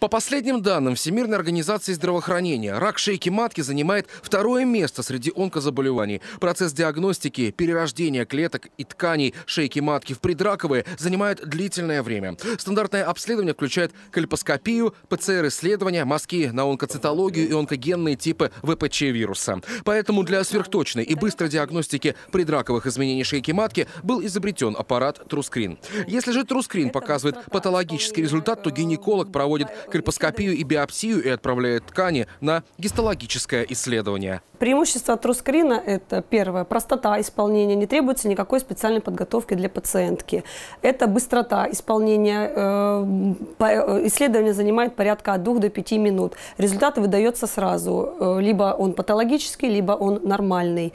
По последним данным Всемирной организации здравоохранения, рак шейки матки занимает второе место среди онкозаболеваний. Процесс диагностики, перерождения клеток и тканей шейки матки в предраковые занимает длительное время. Стандартное обследование включает кальпоскопию, ПЦР-исследования, мазки на онкоцитологию и онкогенные типы ВПЧ-вируса. Поэтому для сверхточной и быстрой диагностики предраковых изменений шейки матки был изобретен аппарат Трускрин. Если же Трускрин показывает патологический результат, то гинеколог проводит крепоскопию и биопсию и отправляет ткани на гистологическое исследование. Преимущество трускрина – это первое – простота исполнения, не требуется никакой специальной подготовки для пациентки. Это быстрота исполнения, э, э исследование занимает порядка от 2 до 5 минут. Результат выдается сразу, э, либо он патологический, либо он нормальный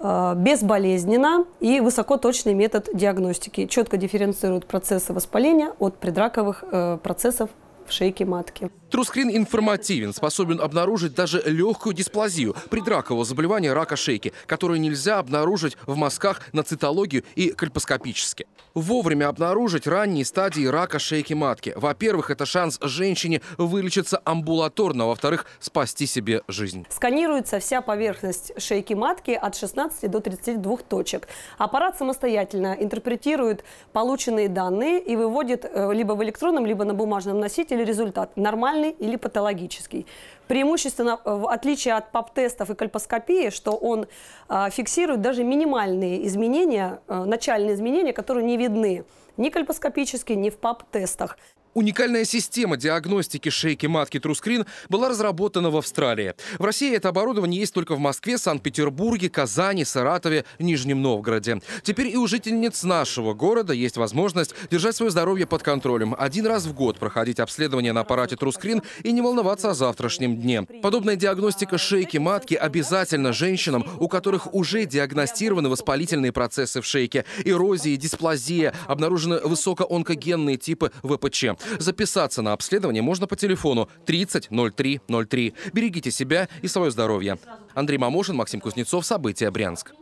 э, безболезненно и высокоточный метод диагностики. Четко дифференцирует процессы воспаления от предраковых процессов в шейке матки. Трускрин информативен, способен обнаружить даже легкую дисплазию, предракового заболевания рака шейки, которую нельзя обнаружить в мазках на цитологию и кальпоскопически. Вовремя обнаружить ранние стадии рака шейки матки. Во-первых, это шанс женщине вылечиться амбулаторно, а во-вторых, спасти себе жизнь. Сканируется вся поверхность шейки матки от 16 до 32 точек. Аппарат самостоятельно интерпретирует полученные данные и выводит э, либо в электронном, либо на бумажном носителе получили результат, нормальный или патологический. Преимущественно, э, в отличие от ПАП-тестов и кальпоскопии, что он а, фиксирует даже минимальные изменения, э, начальные изменения, которые не видны ни кальпоскопически, ни в ПАП-тестах. Уникальная система диагностики шейки матки Трускрин была разработана в Австралии. В России это оборудование есть только в Москве, Санкт-Петербурге, Казани, Саратове, Нижнем Новгороде. Теперь и у жительниц нашего города есть возможность держать свое здоровье под контролем, один раз в год проходить обследование на аппарате Трускрин и не волноваться о завтрашнем дне. Подобная диагностика шейки матки обязательно женщинам, у которых уже диагностированы воспалительные процессы в шейке, эрозия, дисплазия, обнаружены высокоонкогенные типы ВПЧ. Э Записаться на обследование можно по телефону 30 03 03. Берегите себя и свое здоровье. Андрей Мамошин, Максим Кузнецов, События, Брянск.